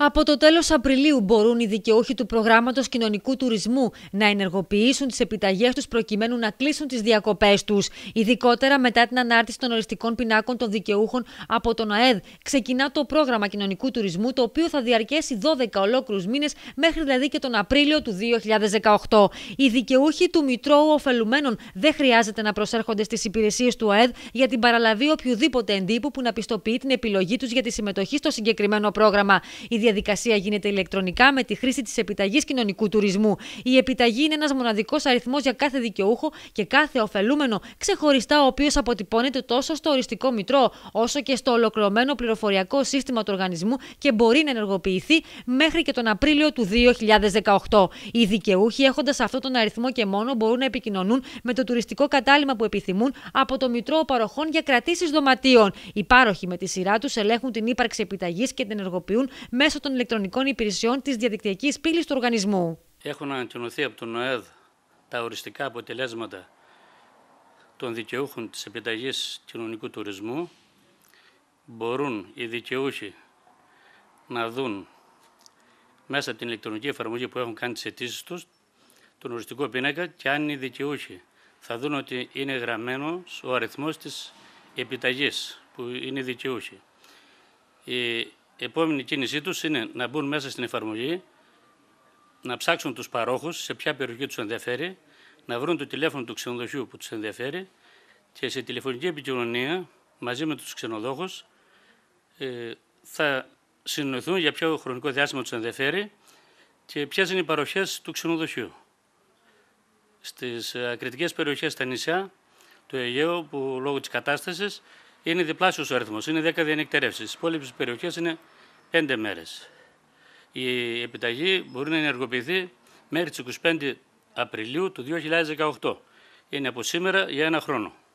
Από το τέλος Απριλίου μπορούν οι δικαιούχοι του προγράμματος κοινωνικού τουρισμού να ενεργοποιήσουν τις επιταγές τους προκειμένου να κλείσουν τις διακοπές τους. Ειδικότερα μετά την ανάρτηση των οριστικών πινάκων των δικαιούχων από τον ΑΕΔ, ξεκινά το πρόγραμμα κοινωνικού τουρισμού, το οποίο θα διαρκέσει 12 ολόκληρους μήνες, μέχρι δηλαδή και τον Απρίλιο του 2018. Οι δικαιούχοι του Μητρώου Οφελουμένων δεν χρειάζεται να προσέρχονται στις υπηρεσίες του ΑΕΔ για την παραλαβή οποιοδήποτε εντύπου που να πιστοποιεί την επιλογή τους για τη συμμετοχή στο συγκεκριμένο πρόγραμμα διαδικασία γίνεται ηλεκτρονικά με τη χρήση της επιταγής κοινωνικού τουρισμού. Η επιταγή είναι ένας μοναδικός αριθμός για κάθε δικαιούχο και κάθε ωφελούμενο ξεχωριστά, ο οποίος αποτυπώνεται τόσο στο οριστικό μητρό, όσο και στο ολοκληρωμένο πληροφοριακό σύστημα του οργανισμού και μπορεί να ενεργοποιηθεί μέχρι και τον Απρίλιο του 2018. Οι δικαιούχοι, έχοντας αυτόν τον αριθμό και μόνο, μπορούν να επικοινωνούν με το τουριστικό κατάλημα που επιθυμούν από το Μητρό Παροχών για κρατήσεις δωματίων. Οι πάροχοι με τη σειρά τους ελέγχουν την ύπαρξη επιταγής και την ενεργοποιούν μέσω των ηλεκτρονικών υπηρεσιών της διαδικτυακής πύλης του οργανισμού. Έχουν ανακοινωθεί από τον ΟΕΔ τα οριστικά αποτελέσματα των δικαιούχων της επιταγής κοινωνικού τουρισμού. Μπορούν οι δικαιούχοι να δουν μέσα την ηλεκτρονική εφαρμογή που έχουν κάνει τις αιτήσεις τους, τον οριστικό πίνακα και αν οι δικαιούχοι. Θα δουν ότι είναι γραμμένος ο αριθμός της επιταγής που είναι δικαιούχοι. Η η επόμενη κίνησή τους είναι να μπουν μέσα στην εφαρμογή, να ψάξουν τους παρόχους σε ποια περιοχή τους ενδιαφέρει, να βρουν το τηλέφωνο του ξενοδοχείου που τους ενδιαφέρει και σε τηλεφωνική επικοινωνία μαζί με τους ξενοδόχους ε, θα συνοηθούν για ποιο χρονικό διάστημα τους ενδιαφέρει και ποιες είναι οι παροχές του ξενοδοχείου. Στις ε, ακριτικές περιοχές στα νησιά του Αιγαίου που λόγω της κατάστασης είναι διπλάσιος ο αριθμός. Είναι 10 διανυκτερεύσει. Στι υπόλοιπες περιοχές είναι 5 μέρες. Η επιταγή μπορεί να ενεργοποιηθεί μέχρι τις 25 Απριλίου του 2018. Είναι από σήμερα για ένα χρόνο.